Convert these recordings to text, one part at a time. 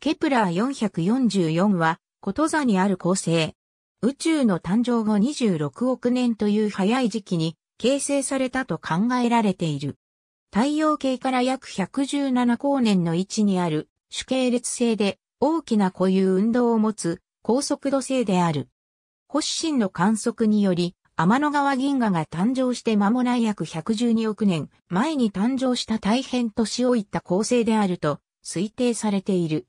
ケプラー444は、ことざにある恒星。宇宙の誕生後26億年という早い時期に形成されたと考えられている。太陽系から約117光年の位置にある主系列星で大きな固有運動を持つ高速度星である。星神の観測により、天の川銀河が誕生して間もない約112億年前に誕生した大変年老いった恒星であると推定されている。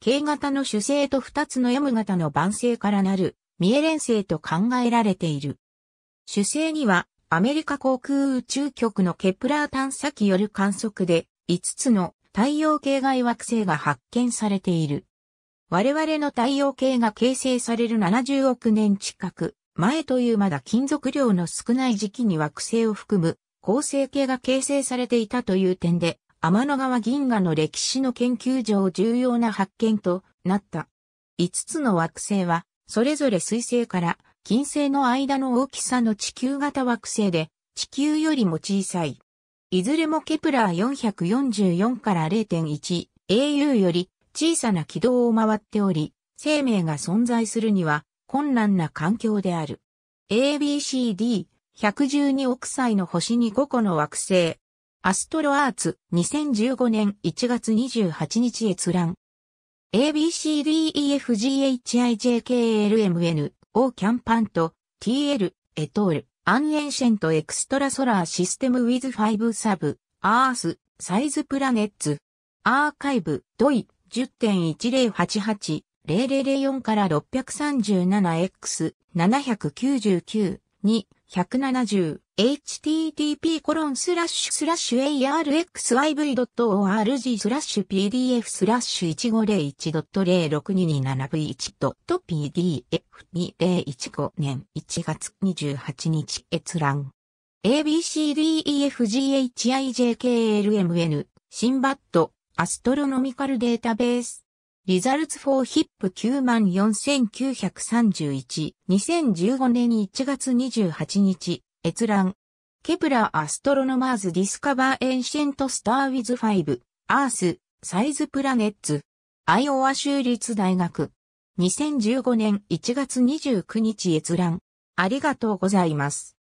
K 型の主星と2つの M 型の晩星からなる、ミエレン星と考えられている。主星には、アメリカ航空宇宙局のケプラー探査機よる観測で、5つの太陽系外惑星が発見されている。我々の太陽系が形成される70億年近く前というまだ金属量の少ない時期に惑星を含む構成系が形成されていたという点で天の川銀河の歴史の研究上重要な発見となった。5つの惑星は、それぞれ水星から金星の間の大きさの地球型惑星で、地球よりも小さい。いずれもケプラー444から0.1 AU より小さな軌道を回っており、生命が存在するには困難な環境である。ABCD112 億歳の星に5個の惑星、アストロアーツ2015年1月28日閲覧。ABCDEFGHIJKLMN、O キャンパント、TL、エトール、アンエンシェントエクストラソラーシステムウィズファイブサブ、アース、サイズプラネッツ、アーカイブ、ドイ、10.1088、0004から 637X、799、2、170http コロンスラッシュスラッシュ arxiv.org スラッシュ pdf スラッシュ 1501.06227v1.pdf2015 年1月28日閲覧 ABCDEFGHIJKLMN 新バットアストロノミカルデータベースリザルツフォーヒップ94931、2015年1月28日、閲覧。ケプラーアストロノマーズディスカバーエンシェントスターウィズ5、アース、サイズプラネッツ。アイオワ州立大学。2015年1月29日閲覧。ありがとうございます。